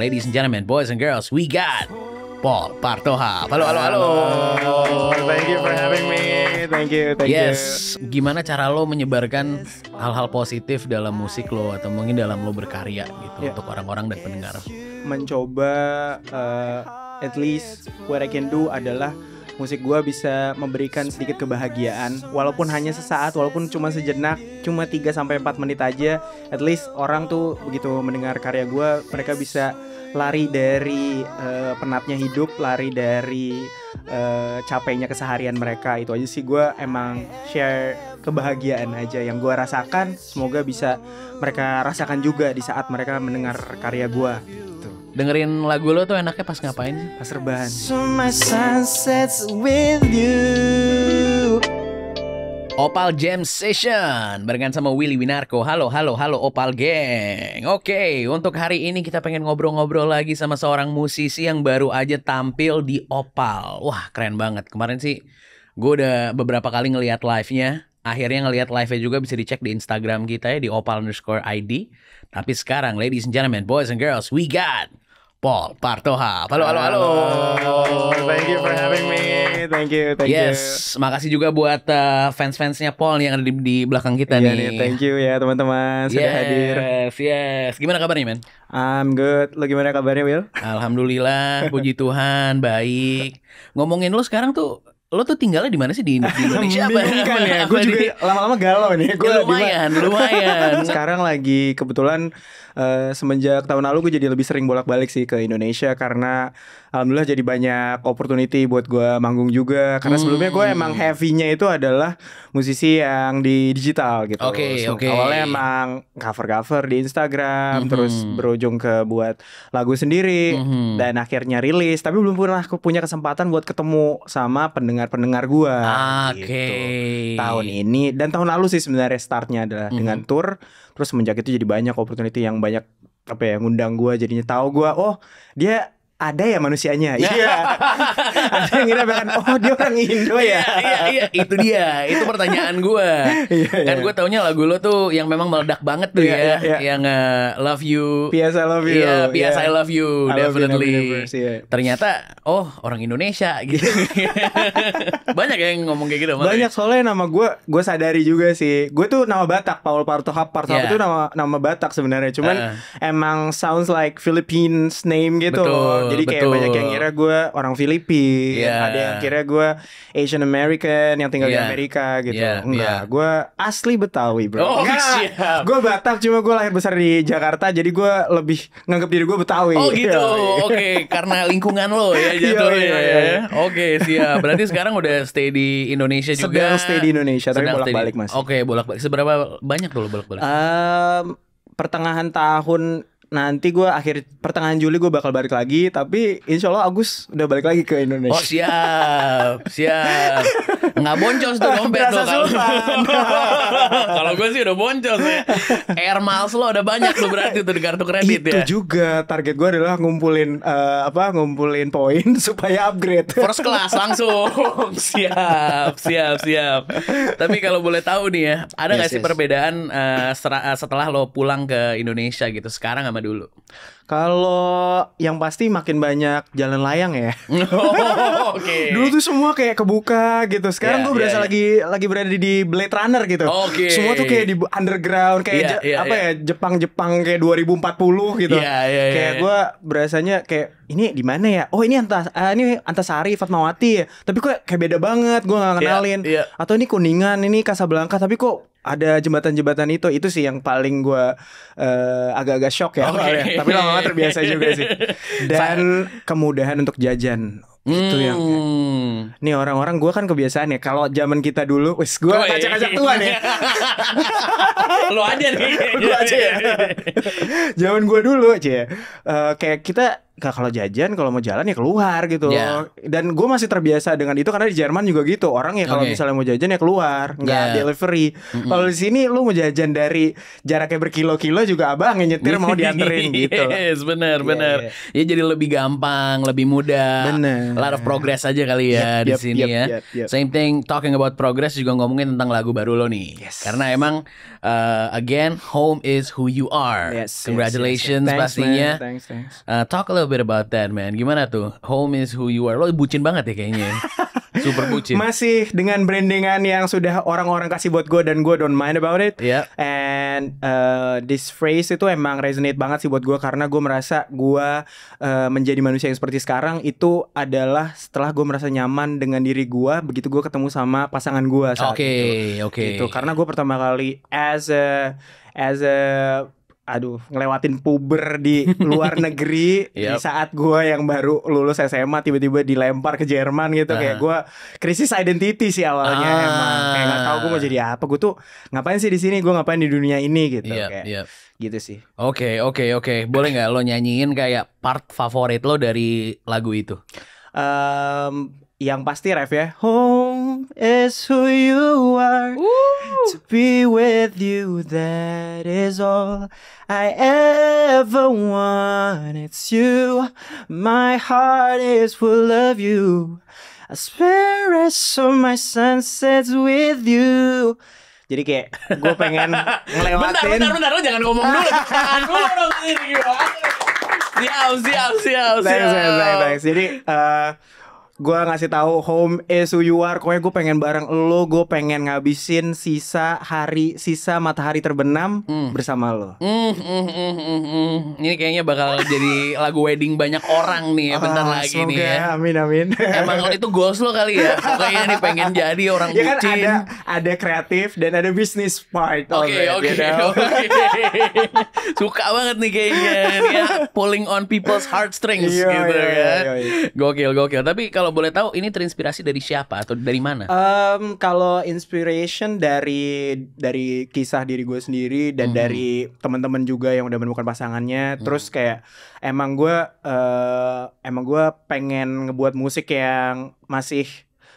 Ladies and gentlemen, boys and girls, we got Paul Partoha. Halo, halo, halo. thank you for having me. Thank you, thank yes. you. Yes. Gimana cara lo menyebarkan hal-hal positif dalam musik lo atau mungkin dalam lo berkarya gitu yeah. untuk orang-orang dan pendengar? Mencoba uh, at least what I can do adalah musik gue bisa memberikan sedikit kebahagiaan walaupun hanya sesaat walaupun cuma sejenak cuma 3 sampai 4 menit aja at least orang tuh begitu mendengar karya gue mereka bisa lari dari uh, penatnya hidup lari dari uh, capeknya keseharian mereka itu aja sih gue emang share kebahagiaan aja yang gue rasakan semoga bisa mereka rasakan juga di saat mereka mendengar karya gue gitu dengerin lagu lo tuh enaknya pas ngapain sih? Pas rebahan. So my sunsets with you. Opal Jam Session barengan sama Willy Winarko. Halo, halo, halo Opal Gang. Oke, untuk hari ini kita pengen ngobrol-ngobrol lagi sama seorang musisi yang baru aja tampil di Opal. Wah, keren banget. Kemarin sih gue udah beberapa kali ngelihat live-nya akhirnya ngelihat live-nya juga bisa dicek di Instagram kita ya di opal underscore ID. Tapi sekarang, ladies and gentlemen, boys and girls, we got Paul Partoha. Halo, halo, halo. Thank you for having me. Thank you, thank yes, you. Yes, makasih juga buat eh, fans-fansnya Paul yang ada di, di belakang kita yeah, nih. Thank you ya teman-teman sudah yes, hadir. Yes, yes. Gimana kabarnya, man? I'm good. Lo gimana kabarnya, Will? Alhamdulillah, puji Tuhan, baik. Ngomongin lo sekarang tuh lo tuh tinggalnya di mana sih di, di Indonesia apa? Ya? kan ya, gue juga lama-lama galau nih. Gue ya, lumayan, lumayan. Sekarang lagi kebetulan uh, semenjak tahun lalu gue jadi lebih sering bolak-balik sih ke Indonesia karena alhamdulillah jadi banyak opportunity buat gue manggung juga. Karena hmm. sebelumnya gue emang heavy-nya itu adalah musisi yang di digital gitu. Oke, okay, oke. Okay. Awalnya emang cover-cover di Instagram, -hmm. terus berujung ke buat lagu sendiri -hmm. dan akhirnya rilis. Tapi belum pernah punya kesempatan buat ketemu sama pendengar pendengar-pendengar gua ah, gitu. Okay. Tahun ini dan tahun lalu sih sebenarnya startnya adalah mm -hmm. dengan tour terus semenjak itu jadi banyak opportunity yang banyak apa ya ngundang gua jadinya tahu gua oh dia ada ya manusianya. Iya. iya. ada yang ngira bahkan oh dia orang Indo ya. Iya, iya, iya. itu dia. Itu pertanyaan gue. Dan iya, kan iya. gue taunya lagu lo tuh yang memang meledak banget tuh iya, ya. iya. Yang uh, Love You. P.S. I Love You. Iya, I Love You. definitely. Ternyata oh orang Indonesia gitu. Banyak yang ngomong kayak gitu. Banyak soalnya nama gue gue sadari juga sih. Gue tuh nama Batak Paul Parto Partohap yeah. itu nama nama Batak sebenarnya. Cuman eh. emang sounds like Philippines name gitu. Jadi kayak betul. banyak yang kira gue orang Filipina, iya. yeah. ada yang kira gue Asian American yang tinggal yeah. di iya. Amerika gitu. Yeah. Enggak, yeah. gue asli Betawi, Bro. Oh, Gue Batak cuma gue lahir besar di Jakarta, jadi gue lebih nganggap diri gue Betawi. Oh, gitu. Iya, Oke, okay. karena lingkungan lo ya jatuhnya ya. Oke, okay, siap. Berarti sekarang udah stay di Indonesia juga. Sedang stay di Indonesia, tapi bolak-balik masih. Oke, okay, bolak-balik. Seberapa banyak dulu bolak-balik? Um, pertengahan tahun nanti gue akhir pertengahan Juli gue bakal balik lagi tapi insya Allah Agus udah balik lagi ke Indonesia oh siap siap nggak boncos tuh dompet tuh kalau kalau gue sih udah boncos ya air miles lo udah banyak lo berarti tuh di kartu kredit itu ya itu juga target gue adalah ngumpulin uh, apa ngumpulin poin supaya upgrade first class langsung siap siap siap tapi kalau boleh tahu nih ya ada nggak yes, sih yes. perbedaan uh, setelah lo pulang ke Indonesia gitu sekarang sama dulu kalau yang pasti makin banyak jalan layang ya. Oh, Oke. Okay. Dulu tuh semua kayak kebuka gitu. Sekarang yeah, gue berasa yeah, ya. lagi yeah. lagi berada di Blade Runner gitu. Oke. Okay. Semua tuh kayak di underground kayak yeah, yeah, apa yeah. ya Jepang-Jepang kayak 2040 gitu. Yeah, yeah, yeah, kayak iya. gue berasanya kayak ini di mana ya? Oh ini antas uh, ini Antasari Fatmawati ya. Tapi kok kayak beda banget. Gue nggak iya, kenalin. Yeah, yeah. Atau ini Kuningan, ini Kasablanka. Tapi kok ada jembatan-jembatan itu itu sih yang paling gue uh, agak-agak shock ya okay. tapi lama-lama terbiasa juga sih. Dan kemudahan untuk jajan. Hmm. Itu yang hmm. Nih orang-orang gue kan kebiasaan ya Kalau zaman kita dulu Wis gue oh, kacak-kacak tua nih ya. lo aja nih Gue aja ya Zaman gue dulu aja ya uh, Kayak kita kalau jajan kalau mau jalan ya keluar gitu yeah. dan gue masih terbiasa dengan itu karena di Jerman juga gitu orang ya kalau okay. misalnya mau jajan ya keluar nggak yeah. delivery mm-hmm. kalau di sini lu mau jajan dari jaraknya berkilo-kilo juga abang yang nyetir mau dianterin gitu yes benar yeah. benar ya jadi lebih gampang lebih mudah A lot of progress aja kali ya yep, di yep, sini yep, ya yep, yep. same thing talking about progress juga ngomongin tentang lagu baru lo nih yes. karena emang uh, again home is who you are yes, congratulations yes, yes. Thanks, pastinya thanks, thanks. Uh, talk a little bit about that, man. Gimana tuh? Home is who you are. Lo bucin banget ya kayaknya. Ya. Super bucin. Masih dengan brandingan yang sudah orang-orang kasih buat gue dan gue don't mind about it. Yeah. And uh, this phrase itu emang resonate banget sih buat gue karena gue merasa gue uh, menjadi manusia yang seperti sekarang itu adalah setelah gue merasa nyaman dengan diri gue begitu gue ketemu sama pasangan gue saat okay, itu. Oke, okay. oke. Gitu. Karena gue pertama kali as a as a aduh ngelewatin puber di luar negeri yep. di saat gue yang baru lulus SMA tiba-tiba dilempar ke Jerman gitu uh. kayak gue krisis identity sih awalnya uh. emang kayak nggak tahu gue mau jadi apa gue tuh ngapain sih di sini gue ngapain di dunia ini gitu yep, kayak yep. gitu sih oke okay, oke okay, oke okay. boleh nggak lo nyanyiin kayak part favorit lo dari lagu itu um, yang pasti ref ya oh long who you are. Ooh. To be with you, that is all I ever want. It's you. My heart is full of you. I swear I of my sunsets with you. Jadi kayak gue pengen ngelewatin. Bentar, bentar, bentar. Lo jangan ngomong dulu. Tahan dulu dong. Siap, siap, siap, siap. Thanks, thanks, thanks. Jadi, uh, gue ngasih tahu home is who you are pokoknya gue pengen bareng lo gue pengen ngabisin sisa hari sisa matahari terbenam mm. bersama lo mm, mm, mm, mm, mm. ini kayaknya bakal jadi lagu wedding banyak orang nih ya bentar ah, lagi semoga, nih ya amin amin emang itu goals lo kali ya pokoknya nih pengen jadi orang ya kan ada ada kreatif dan ada bisnis part Oke oke oke suka banget nih kayaknya ya, pulling on people's heartstrings yo, iya, gitu yo, iya, kan yo, yo, yo. gokil gokil tapi kalau boleh tahu ini terinspirasi dari siapa atau dari mana um, kalau inspiration dari dari kisah diri gue sendiri dan hmm. dari teman-teman juga yang udah menemukan pasangannya hmm. terus kayak emang gue uh, emang gue pengen ngebuat musik yang masih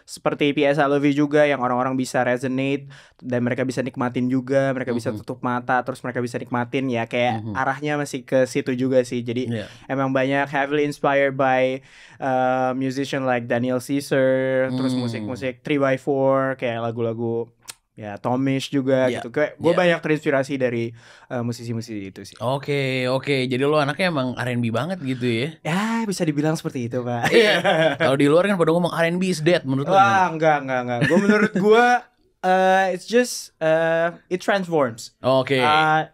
seperti I Love You juga yang orang-orang bisa resonate dan mereka bisa nikmatin juga, mereka mm -hmm. bisa mm-hmm. tutup mata terus mereka bisa nikmatin ya kayak mm -hmm. arahnya masih ke situ juga sih. Jadi yeah. emang banyak heavily inspired by uh, musician like Daniel Caesar, mm. terus hmm. musik-musik 3 by 4 kayak lagu-lagu ya Tomish juga yeah. gitu. Kayak gue yeah. banyak terinspirasi dari musisi eh, musisi-musisi itu sih. Oke, okay, oke. Okay. Jadi lo anaknya emang R&B banget gitu ya. Ya, bisa dibilang seperti itu, Pak. Iya. Kalau di luar kan pada ngomong R&B is dead menurut lo. Ah enggak, enggak, enggak. Gue menurut gue uh, it's just uh, it transforms. Oke. Okay. Uh,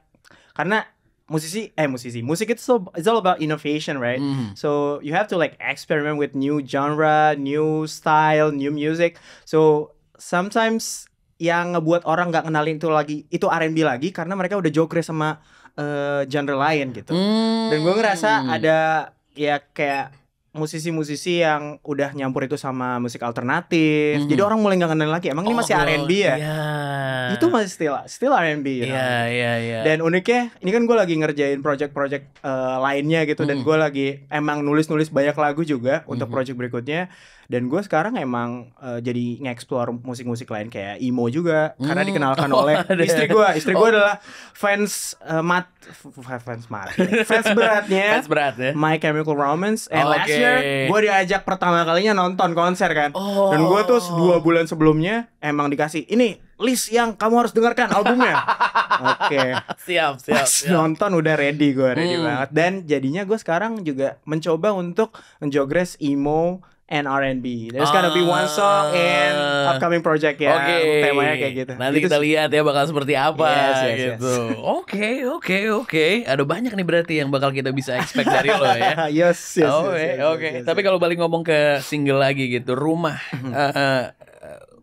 karena musisi eh musisi musik itu so it's all about innovation right mm. so you have to like experiment with new genre new style new music so sometimes yang ngebuat orang nggak kenalin itu lagi itu R&B lagi karena mereka udah jokre sama uh, genre lain gitu. Hmm. Dan gue ngerasa ada ya kayak musisi-musisi yang udah nyampur itu sama musik alternatif. Mm -hmm. Jadi orang mulai nggak kenal lagi. Emang oh, ini masih R&B ya? Yeah. Itu masih still still R&B. Iya, iya, iya. Dan uniknya ini kan gue lagi ngerjain project-project uh, lainnya gitu mm -hmm. dan gue lagi emang nulis-nulis banyak lagu juga mm -hmm. untuk project berikutnya dan gue sekarang emang uh, jadi nge-explore musik-musik lain kayak emo juga mm. karena dikenalkan oh, oleh ada. Ya. istri gue istri gue oh. adalah fans uh, eh, mat fans mat fans beratnya fans beratnya, My Chemical Romance and oh, okay year eh. gue diajak pertama kalinya nonton konser kan. Oh. Dan gue tuh dua bulan sebelumnya emang dikasih ini list yang kamu harus dengarkan albumnya. Oke. Okay. Siap, siap. Pas siap. nonton udah ready gue, ready hmm. banget. Dan jadinya gue sekarang juga mencoba untuk menjogres emo and R&B. There's gonna be one song in ah. upcoming project ya. Okay. Temanya kayak gitu. Nanti gitu kita lihat ya bakal seperti apa yes, yes, gitu. Oke, oke, oke. Ada banyak nih berarti yang bakal kita bisa expect dari lo ya. yes, yes. Oke, oh, yes, yes, oke. Okay. Yes, yes, Tapi kalau balik ngomong ke single lagi gitu, rumah uh, uh,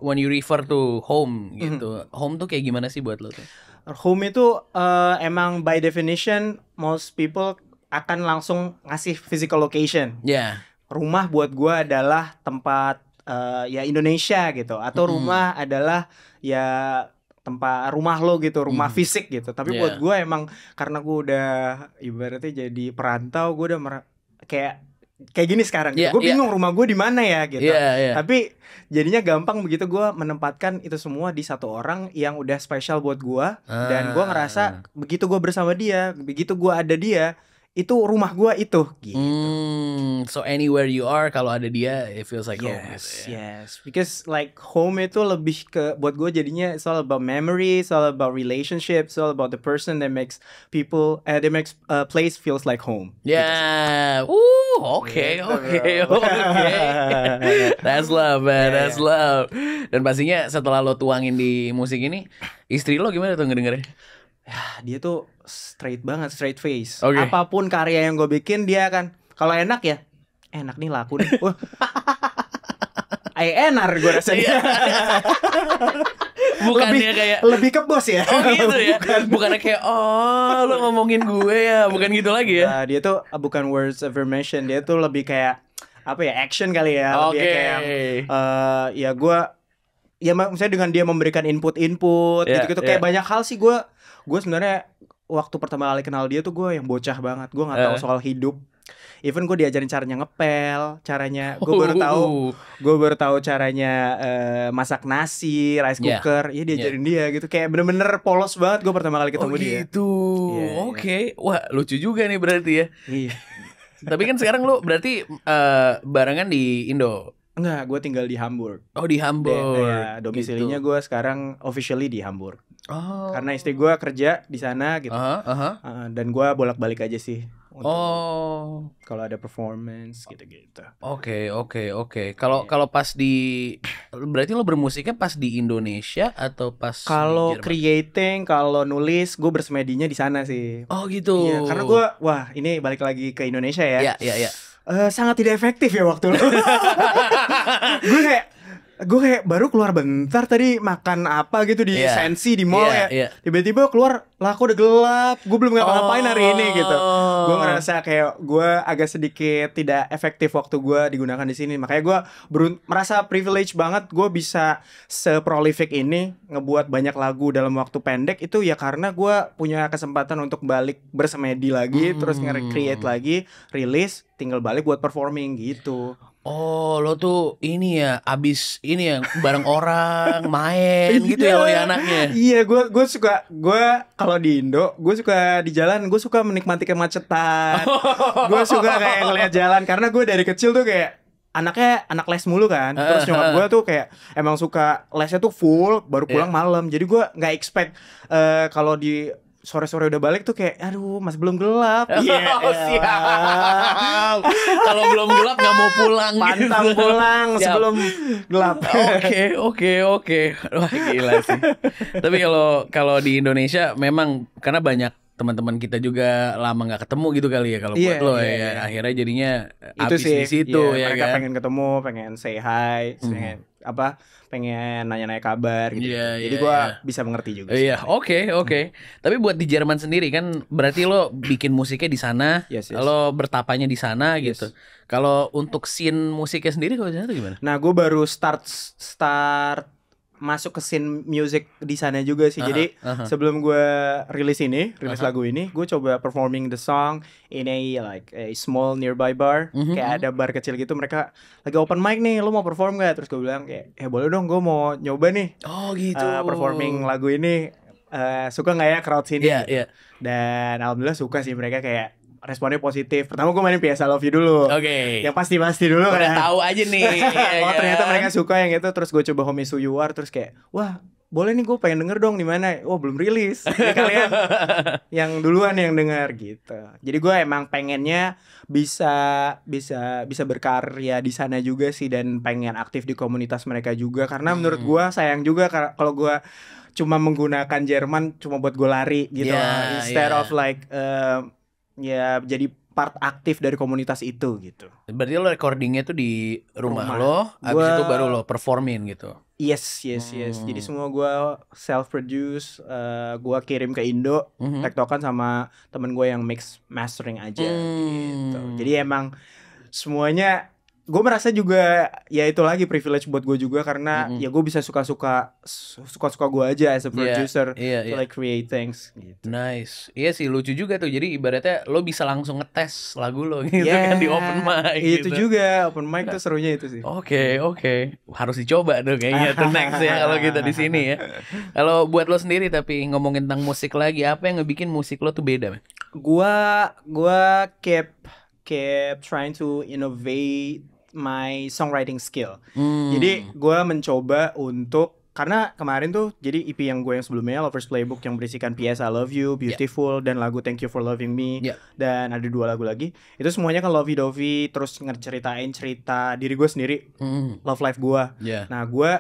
when you refer to home gitu. Mhm. Home tuh kayak gimana sih buat lo tuh? Home itu uh, emang by definition most people akan langsung ngasih physical location. Ya. Yeah rumah buat gue adalah tempat uh, ya Indonesia gitu atau hmm. rumah adalah ya tempat rumah lo gitu rumah hmm. fisik gitu tapi yeah. buat gue emang karena gue udah ibaratnya jadi perantau gue udah mer- kayak kayak gini sekarang gitu. yeah, gue bingung rumah gue di mana ya gitu yeah, yeah. tapi jadinya gampang begitu gue menempatkan itu semua di satu orang yang udah spesial buat gue ah. dan gue ngerasa begitu gue bersama dia begitu gue ada dia itu rumah gua itu gitu. Mm, so anywhere you are kalau ada dia it feels like gitu yes, home. Yes, yeah. yes. Because like home itu lebih ke buat gua jadinya it's all about memory, it's all about relationship, it's all about the person that makes people uh, that makes a uh, place feels like home. Yeah. Gitu. Ooh, okay, okay, okay. That's love, man. Yeah. That's love. Dan pastinya setelah lo tuangin di musik ini, istri lo gimana tuh ngedengernya? ya dia tuh straight banget straight face okay. apapun karya yang gue bikin dia akan kalau enak ya enak nih laku nih Ay enar gue rasanya bukan lebih, kayak lebih ke bos ya. Oh gitu ya. Bukan. Bukannya kayak oh lo ngomongin gue ya, bukan gitu lagi ya. Nah, dia tuh bukan words affirmation, dia tuh lebih kayak apa ya action kali ya. Oke. Okay. kayak uh, ya gue ya maksudnya dengan dia memberikan input-input yeah, gitu-gitu yeah. kayak banyak hal sih gue gue sebenarnya waktu pertama kali kenal dia tuh gue yang bocah banget gue nggak tahu uh. soal hidup even gue diajarin caranya ngepel caranya gue baru tahu oh. gue baru tahu caranya uh, masak nasi rice iya. cooker yeah. ya iya. diajarin yeah. dia gitu kayak bener-bener polos banget gue pertama kali ketemu oh, gitu. dia gitu yeah, iya. oke okay. wah lucu juga nih berarti ya tapi kan sekarang lo berarti uh, barengan di Indo Enggak, gue tinggal di Hamburg. Oh di Hamburg. Dan, ya, domisilinya gitu. gue sekarang officially di Hamburg. Oh. Karena istri gue kerja di sana gitu. Uh -huh. Uh -huh. Uh, dan gue bolak-balik aja sih. oh. Kalau ada performance gitu-gitu. Oke, okay, oke, okay, oke. Okay. Kalau yeah. kalau pas di berarti lo bermusiknya pas di Indonesia atau pas Kalau creating, kalau nulis gue bersemedinya di sana sih. Oh, gitu. Iya, karena gue wah, ini balik lagi ke Indonesia ya. Iya, yeah, iya, iya. Uh, sangat tidak efektif ya waktu lu. gue kayak gue kayak baru keluar bentar tadi makan apa gitu di yeah. sensi di mall yeah, ya tiba tiba-tiba keluar lah aku udah gelap gue belum ngapa-ngapain oh. hari ini gitu gue oh. ngerasa kayak gue agak sedikit tidak efektif waktu gue digunakan di sini makanya gue merasa privilege banget gue bisa seprolific ini ngebuat banyak lagu dalam waktu pendek itu ya karena gue punya kesempatan untuk balik bersemedi lagi hmm. terus nge-create hmm. lagi rilis tinggal balik buat performing gitu Oh, lo tuh ini ya, abis ini ya bareng orang main gitu ya lo ya iya. anaknya. Iya, gue gue suka gue kalau di Indo gue suka di jalan gue suka menikmati kemacetan. gue suka kayak ngeliat jalan karena gue dari kecil tuh kayak anaknya anak les mulu kan terus nyokap gue tuh kayak emang suka lesnya tuh full baru iya. pulang yeah. malam jadi gue nggak expect uh, kalau di sore-sore udah balik tuh kayak aduh masih belum gelap. Oh, iya. Yeah. Oh, siap. Kalau belum gelap nggak mau pulang. Gitu. Pantang gitu. pulang siap. sebelum gelap. Oke oke oke. Wah gila sih. Tapi kalau kalau di Indonesia memang karena banyak teman-teman kita juga lama nggak ketemu gitu kali ya kalau yeah, buat lo yeah, ya yeah. akhirnya jadinya itu habis sih, di situ yeah, ya mereka kan? pengen ketemu pengen say hi mm. pengen apa pengen nanya-nanya kabar gitu. Yeah, Jadi yeah, gua yeah. bisa mengerti juga. Iya, oke, oke. Tapi buat di Jerman sendiri kan berarti lo bikin musiknya di sana, yes, yes. lo bertapanya di sana yes. gitu. Kalau untuk scene musiknya sendiri kalau di sana gimana? Nah, gue baru start start masuk ke scene music di sana juga sih. Uh-huh, Jadi uh-huh. sebelum gue rilis ini, rilis uh-huh. lagu ini, gue coba performing the song in a like a small nearby bar. mm -hmm. Kayak mhm. ada bar kecil gitu. Mereka lagi open mic nih, lo mau perform gak? Terus gue bilang kayak, ya boleh dong, gue mau nyoba nih. Oh gitu. Uh, performing lagu ini. Uh, suka nggak ya crowd sini? Yeah, yeah. Dan alhamdulillah suka sih mereka kayak responnya positif. Pertama gue mainin PS I Love You dulu. Oke. Okay. Yang pasti-pasti dulu kan. tahu aja nih. ya, oh kan? ternyata mereka suka yang itu. Terus gue coba Home You Are. Terus kayak wah boleh nih gue pengen denger dong di mana. Wah belum rilis. Ya kalian yang duluan yang denger gitu. Jadi gue emang pengennya bisa bisa bisa berkarya di sana juga sih dan pengen aktif di komunitas mereka juga karena hmm. menurut gue sayang juga kalau gue cuma menggunakan Jerman cuma buat gue lari gitu yeah, instead yeah. of like uh, ya jadi part aktif dari komunitas itu gitu. Berarti lo recordingnya tuh di rumah, rumah. lo, abis gua... itu baru lo performin gitu. Yes, yes, yes. Hmm. Jadi semua gue self produce, uh, eh, gue kirim ke Indo, mm -hmm. tektokan sama temen gue yang mix mastering aja hmm. gitu. Jadi emang semuanya gue merasa juga ya itu lagi privilege buat gue juga karena mm -hmm. ya gue bisa suka-suka suka-suka gue aja as a iya, producer yeah, yeah, yeah. to iya. like create things gitu. Nice. Iya sih lucu juga tuh. Jadi ibaratnya lo bisa langsung ngetes lagu lo gitu yeah, kan di open mic iya, gitu. Itu juga open mic nah. tuh serunya itu sih. Oke, okay, oke. Okay. Harus dicoba tuh kayaknya tuh next ya kalau kita di sini ya. Kalau buat lo sendiri tapi ngomongin tentang musik lagi, apa yang ngebikin musik lo tuh beda, gue gue keep keep trying to innovate my songwriting skill. Hmm. Jadi gue mencoba untuk karena kemarin tuh jadi EP yang gue yang sebelumnya Lovers Playbook yang berisikan PS I Love You, Beautiful yeah. dan lagu Thank You for Loving Me yeah. dan ada dua lagu lagi. Itu semuanya kan lovey dovey terus ngeceritain cerita diri gue sendiri, mm. love life gue. Yeah. Nah, gue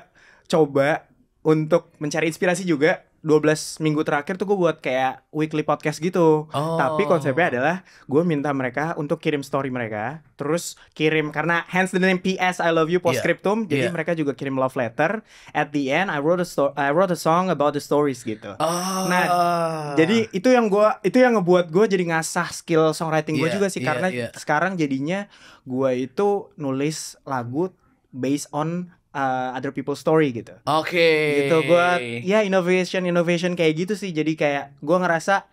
coba untuk mencari inspirasi juga 12 minggu terakhir tuh gue buat kayak weekly podcast gitu. Oh. Tapi konsepnya adalah gue minta mereka untuk kirim story mereka, terus kirim karena hence the name PS I love you iya. postscriptum. Yeah. Jadi yeah. mereka juga kirim love letter. At the end I wrote a I wrote a song about the stories gitu. Oh. Nah, jadi itu yang gua itu yang ngebuat gue jadi ngasah skill songwriting yeah, juga sih yeah, karena yeah. sekarang jadinya gue itu nulis lagu based on uh, other people's story gitu. Oke. Okay. Gitu gue ya innovation innovation kayak gitu sih. Jadi kayak gua ngerasa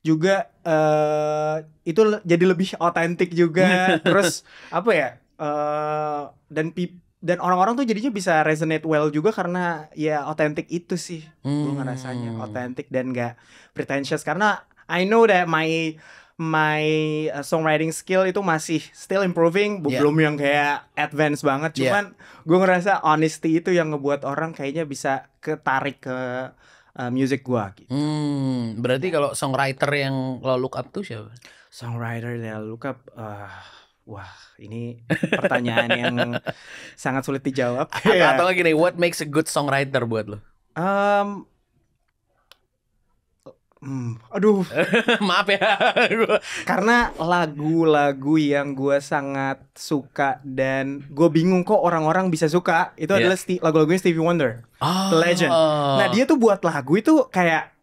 juga uh, itu jadi lebih otentik juga. Terus apa ya? Uh, dan pip dan orang-orang tuh jadinya bisa resonate well juga karena ya otentik itu sih. Hmm. Gue ngerasanya otentik dan gak pretentious karena I know that my my uh, songwriting skill itu masih still improving yeah. belum yang kayak advance banget cuman yeah. gue ngerasa honesty itu yang ngebuat orang kayaknya bisa ketarik ke uh, music gue gitu. Hmm, berarti kalau songwriter yang lo look up tuh siapa? Songwriter yang look up uh, wah ini pertanyaan yang sangat sulit dijawab. Atau, atau ya. gini, what makes a good songwriter buat lo? Um, Hmm, aduh. Maaf ya. Karena lagu-lagu yang gue sangat suka dan gue bingung kok orang-orang bisa suka itu yeah. adalah lagu-lagunya Stevie Wonder, oh. The Legend. Nah oh. dia tuh buat lagu itu kayak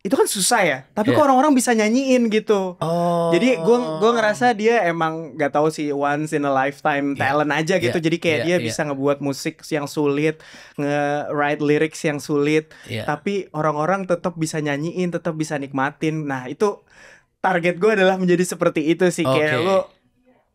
itu kan susah ya tapi yeah. kok iya. orang-orang bisa nyanyiin gitu oh. jadi gue gue ngerasa dia emang gak tahu sih once in a lifetime yeah. talent aja gitu yeah. jadi kayak yeah. dia yeah. bisa ngebuat musik yang sulit nge write lyrics yang sulit yeah. tapi orang-orang tetap bisa nyanyiin tetap bisa nikmatin nah itu target gue adalah menjadi seperti itu sih okay. kayak lo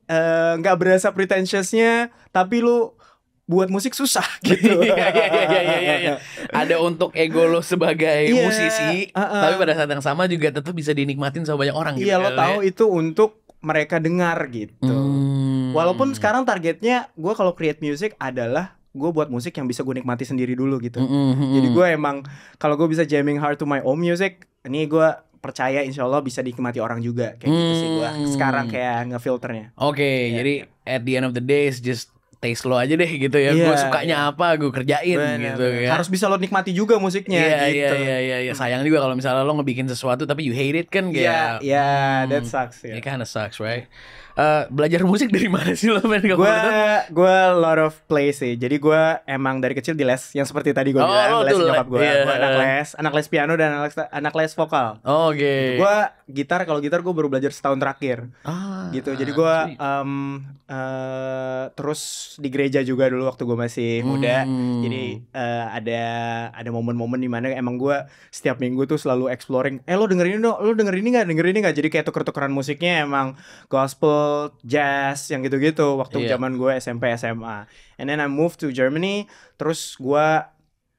eh, nggak uh, gak berasa pretentiousnya tapi lu buat musik susah gitu. Iya iya iya, iya iya iya iya Ada untuk ego lo sebagai yeah, musisi, uh, uh. tapi pada saat yang sama juga tentu bisa dinikmatin sama banyak orang Iya, gitu lo kan, tahu ya. itu untuk mereka dengar gitu. Hmm. Walaupun sekarang targetnya gue kalau create music adalah gue buat musik yang bisa gue nikmati sendiri dulu gitu. Mm -hmm. Jadi gue emang kalau gue bisa jamming hard to my own music, ini gue percaya insya Allah bisa dinikmati orang juga kayak hmm. gitu sih gue sekarang hmm. kayak ngefilternya. Oke, okay, yeah. jadi at the end of the day is just taste lo aja deh gitu ya. Yeah, gue sukanya yeah. apa, gue kerjain bener, gitu bener. ya. Harus bisa lo nikmati juga musiknya yeah, gitu. Iya yeah, iya yeah, iya sayang juga kalau misalnya lo ngebikin sesuatu tapi you hate it kan iya, kayak. Iya yeah, yeah, hmm, that sucks Yeah. It kinda sucks, right? uh, belajar musik dari mana sih lo main gue gue lot of play sih jadi gue emang dari kecil di les yang seperti tadi gue oh, bilang oh, les nyokap gue yeah. gue anak les anak les piano dan anak les, anak les vokal oh, oke okay. gue gitar kalau gitar gue baru belajar setahun terakhir ah, gitu jadi gue um, uh, eh, terus di gereja juga dulu waktu gue masih hmm. muda jadi uh, ada ada momen-momen dimana emang gue setiap minggu tuh selalu exploring eh lo dengerin dong lo dengerin ini nggak dengerin ini nggak jadi kayak tuker-tukeran musiknya emang gospel jazz, yang gitu-gitu waktu yeah. zaman gue SMP SMA. And then I moved to Germany, terus gue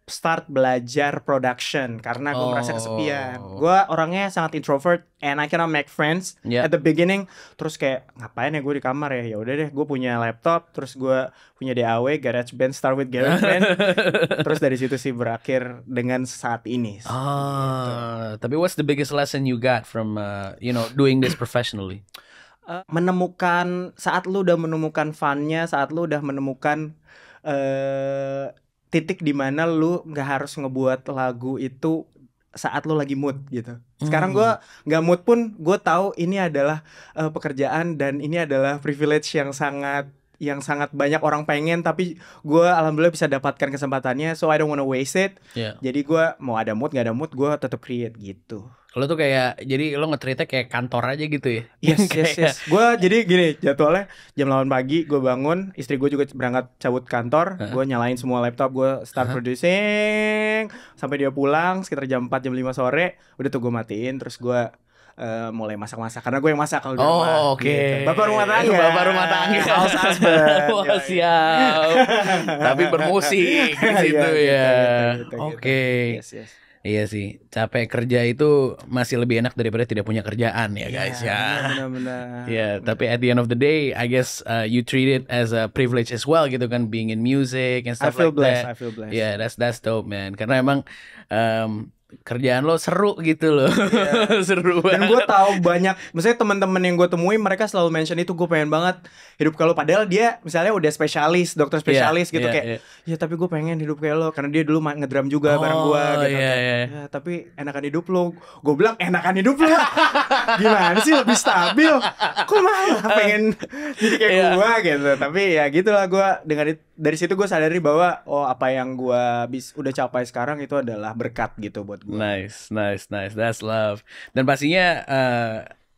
start belajar production karena gue oh. merasa kesepian. Oh. Gue orangnya sangat introvert and I cannot make friends yeah. at the beginning. Terus kayak ngapain ya gue di kamar ya? Ya udah deh, gue punya laptop, terus gue punya DAW, GarageBand, start with GarageBand. terus dari situ sih berakhir dengan saat ini. Ah, gitu. tapi what's the biggest lesson you got from uh, you know doing this professionally? Eh, menemukan saat lu udah menemukan funnya saat lu udah menemukan uh, titik mana lu nggak harus ngebuat lagu itu saat lu lagi mood gitu. Sekarang gue hmm. nggak mood pun gue tahu ini adalah uh, pekerjaan dan ini adalah privilege yang sangat yang sangat banyak orang pengen tapi gue alhamdulillah bisa dapatkan kesempatannya so I don't wanna waste it. Yeah. Jadi gue mau ada mood nggak ada mood gue tetap create gitu. Lo tuh kayak jadi lo ngetrite kayak kantor aja gitu ya. Yes, yes, yes. Gue jadi gini jadwalnya jam 8 pagi gue bangun, istri gue juga berangkat cabut kantor, uh -huh. gue nyalain semua laptop, gue start uh -huh. producing sampai dia pulang sekitar jam 4 jam 5 sore, udah tuh gue matiin terus gue Uh, mulai masak-masak karena gue yang masak kalau di oh, rumah. oke. Okay. Gitu. Bapak rumah tangga. Bapak rumah tangga. Saus Wah, iya, iya. siap. Tapi bermusik di iya, situ gitu, ya. Gitu, oke. Yes, yes. Iya sih, capek kerja itu masih lebih enak daripada tidak punya kerjaan ya iya, guys ya. Benar-benar. Ya, tapi at the end of the day, I guess uh, you treat it as a privilege as well gitu kan, being in music and stuff like that. I feel like blessed, that. I feel blessed. Yeah, that's that's dope man. Karena emang um, kerjaan lo seru gitu loh yeah. seru banget. dan gue tahu banyak misalnya teman-teman yang gue temui mereka selalu mention itu gue pengen banget hidup kalau padahal dia misalnya udah spesialis dokter iya, spesialis yeah, gitu yeah, kayak yeah. ya iya, tapi gue pengen hidup kayak lo karena dia dulu ngedram juga oh, bareng gue gitu yeah, yeah. Ya, tapi enakan hidup lo gue bilang enakan hidup lo gimana sih lebih stabil kok malah pengen jadi kayak yeah. gue gitu tapi ya gitulah gue dengan dari situ gue sadari bahwa oh apa yang gue bis udah capai sekarang itu adalah berkat gitu buat buat gue. Nice, nice, nice. That's love. Dan pastinya uh,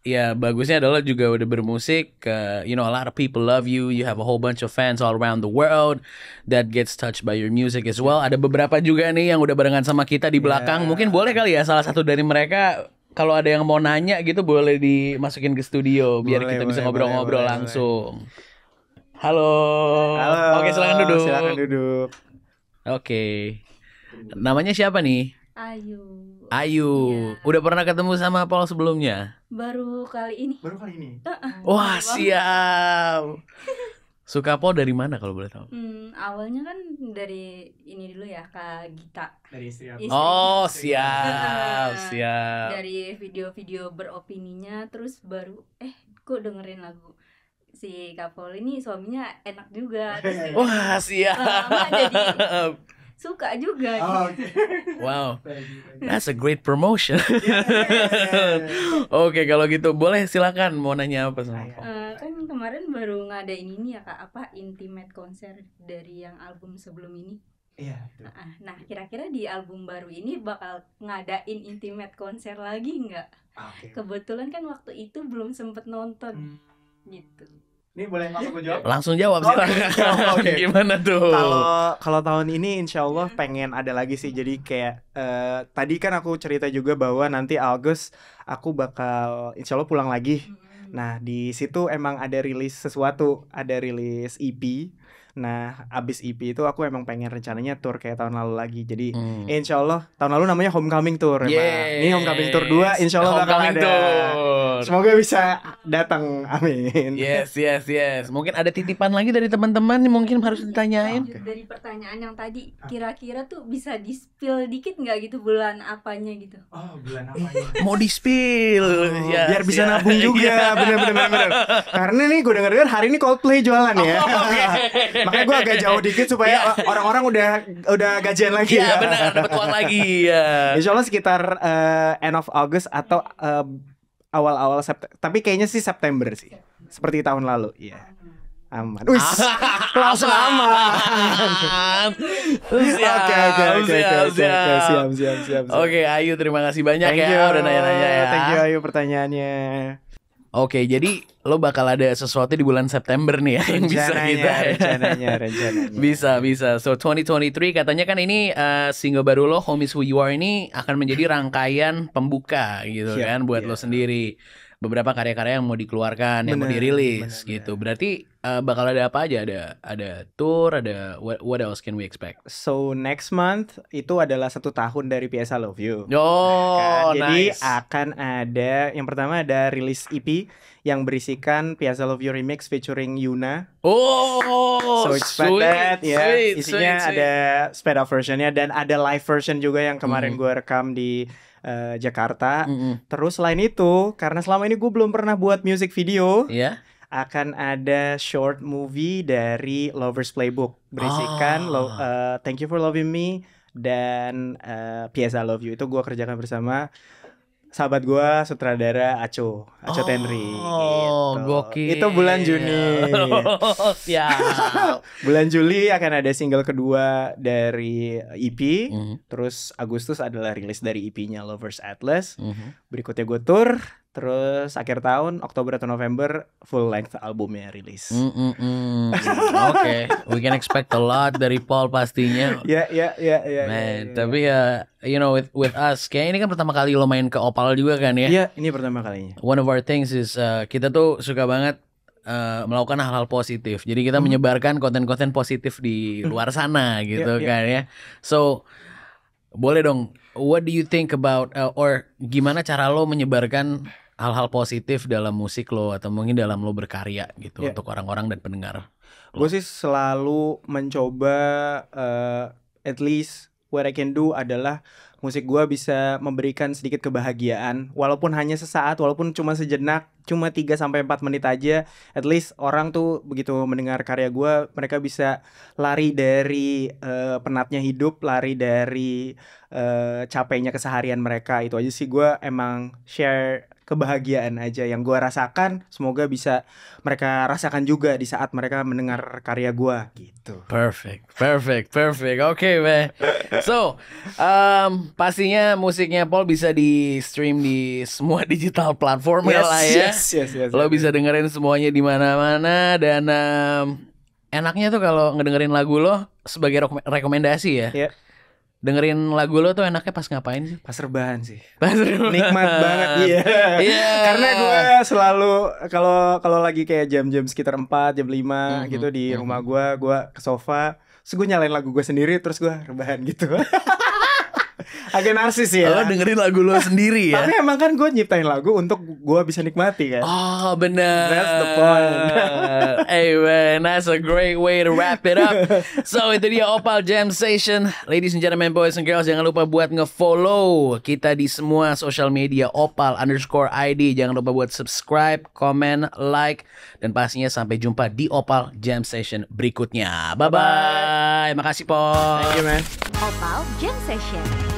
ya bagusnya adalah juga udah bermusik uh, you know a lot of people love you you have a whole bunch of fans all around the world that gets touched by your music as well ada beberapa juga nih yang udah barengan sama kita di belakang yeah. mungkin boleh kali ya salah satu dari mereka kalau ada yang mau nanya gitu boleh dimasukin ke studio biar boleh, kita bisa ngobrol-ngobrol langsung boleh. Halo. Halo. Oke, silakan duduk. Silakan duduk. Oke. Namanya siapa nih? Ayu. Ayu, ya. udah pernah ketemu sama Paul sebelumnya? Baru kali ini. Baru kali ini. Uh-uh. Wah siap. Suka Paul dari mana kalau boleh tahu? Hmm, awalnya kan dari ini dulu ya Kak Gita. Dari istri aku. Oh siap, siap. Dari video-video beropininya, terus baru eh kok dengerin lagu si Kak ini suaminya enak juga. Wah siap. Lama jadi suka juga. Oh, okay. wow, that's a great promotion. Oke, okay, kalau gitu boleh silakan mau nanya apa sama Uh, kan kemarin baru ngadain ini ya Kak, apa intimate konser dari yang album sebelum ini? Iya. Nah, kira-kira di album baru ini bakal ngadain intimate konser lagi nggak? Ah, okay. Kebetulan kan waktu itu belum sempet nonton, hmm. gitu. Ini boleh langsung gue jawab? Langsung jawab oh, Okay. Gimana tuh? Kalau kalau tahun ini insya Allah pengen ada lagi sih. Jadi kayak uh, tadi kan aku cerita juga bahwa nanti Agus aku bakal insya Allah pulang lagi. Nah di situ emang ada rilis sesuatu, ada rilis EP Nah, abis EP itu aku emang pengen rencananya tour kayak tahun lalu lagi. Jadi hmm. insya Allah tahun lalu namanya Homecoming Tour. Yes. Ini Homecoming Tour 2 insya Allah bakal ada. Tour. Semoga bisa datang, amin. Yes, yes, yes. Mungkin ada titipan lagi dari teman-teman mungkin harus ditanyain. Okay. Dari pertanyaan yang tadi, kira-kira tuh bisa di-spill dikit nggak gitu bulan apanya gitu? Oh, bulan apa ya? Mau di-spill. Oh, yes, biar bisa yes. nabung juga, bener-bener. Iya. bener Karena nih gue denger-denger hari ini Coldplay jualan ya. Oh, okay. Makanya gue agak jauh dikit supaya iya. orang-orang udah udah gajian lagi. Iya, ya. benar, dapat uang lagi. Ya. Insya Allah sekitar uh, end of August atau uh, awal-awal September. Tapi kayaknya sih September sih. Seperti tahun lalu, Ya Yeah aman. Wis, langsung aman. siap, oke, oke, oke, siap, siap, siap, siap, siap, siap. Oke, Ayu terima kasih banyak Thank ya you. udah nanya-nanya ya. Thank you Ayu pertanyaannya. Oke, jadi lo bakal ada sesuatu di bulan September nih ya yang bisa kita rencananya, rencananya. bisa, bisa. So 2023 katanya kan ini uh, single baru lo Home is Who You Are ini akan menjadi rangkaian pembuka gitu yeah, kan buat yeah. lo sendiri beberapa karya-karya yang mau dikeluarkan, bener, yang mau dirilis bener, gitu. Bener. Berarti uh, bakal ada apa aja? Ada ada tour, ada what, what else can we expect? So next month itu adalah satu tahun dari PSA Love You. Oh, nah, kan? Jadi nice. akan ada yang pertama ada rilis EP yang berisikan Piazza Love You remix featuring Yuna. Oh, so it's sweet, that ya. Yeah. Isinya sweet, sweet. ada sped up versionnya dan ada live version juga yang kemarin hmm. gue rekam di uh, Jakarta. Mm -hmm. Terus selain itu, karena selama ini gue belum pernah buat music video. Yeah akan ada short movie dari Lovers Playbook berisikan oh. lo, uh, Thank You for Loving Me dan uh, I Love You itu gue kerjakan bersama sahabat gue sutradara Aco Aco oh, Tenri oh gitu. itu bulan Juni ya bulan Juli akan ada single kedua dari EP mm -hmm. terus Agustus adalah rilis dari EP-nya Lovers Atlas mm -hmm berikutnya gue tour terus akhir tahun Oktober atau November full length albumnya rilis. Mm, mm, mm. Oke, we can expect a lot dari Paul pastinya. Ya, ya ya ya ya. Man, ya, ya. tapi ya uh, you know with with us kayak ini kan pertama kali lo main ke Opal juga kan ya? Iya, yeah, ini pertama kalinya. One of our things is uh, kita tuh suka banget uh, melakukan hal-hal positif. Jadi kita mm. menyebarkan konten-konten positif di hmm. luar sana gitu yeah, kan ya. So boleh dong what do you think about uh, or gimana cara lo menyebarkan hal-hal positif dalam musik lo atau mungkin dalam lo berkarya gitu yeah. untuk orang-orang dan pendengar? Gue sih selalu mencoba uh, at least what I can do adalah musik gue bisa memberikan sedikit kebahagiaan walaupun hanya sesaat walaupun cuma sejenak cuma 3 sampai 4 menit aja at least orang tuh begitu mendengar karya gue mereka bisa lari dari uh, penatnya hidup lari dari uh, capeknya keseharian mereka itu aja sih gue emang share kebahagiaan aja yang gue rasakan semoga bisa mereka rasakan juga di saat mereka mendengar karya gue gitu perfect perfect perfect oke okay, man so um, pastinya musiknya Paul bisa di stream di semua digital platform yes, lah ya yes, yes, yes, lo bisa dengerin semuanya di mana-mana dan um, enaknya tuh kalau ngedengerin lagu lo sebagai rekomendasi ya yeah dengerin lagu lo tuh enaknya pas ngapain sih? Pas rebahan sih. Pas rebahan. Nikmat banget iya. Iya. Yeah. Karena gue selalu kalau kalau lagi kayak jam-jam sekitar 4, jam 5 mm -hmm. gitu di mm -hmm. rumah gue, hmm. gue ke sofa, terus gue nyalain lagu gue sendiri terus gue rebahan gitu. Agak narsis ya. Lo dengerin lagu lo sendiri ya. Tapi emang kan gue nyiptain lagu untuk gue bisa nikmati kan. Oh bener. That's the point. hey man, that's a great way to wrap it up. So itu dia Opal Jam Station. Ladies and gentlemen, boys and girls, jangan lupa buat nge-follow kita di semua social media Opal underscore ID. Jangan lupa buat subscribe, comment, like, dan pastinya sampai jumpa di Opal Jam Session berikutnya. Bye-bye. Makasih, Po. Thank you, man. Opal Jam Session.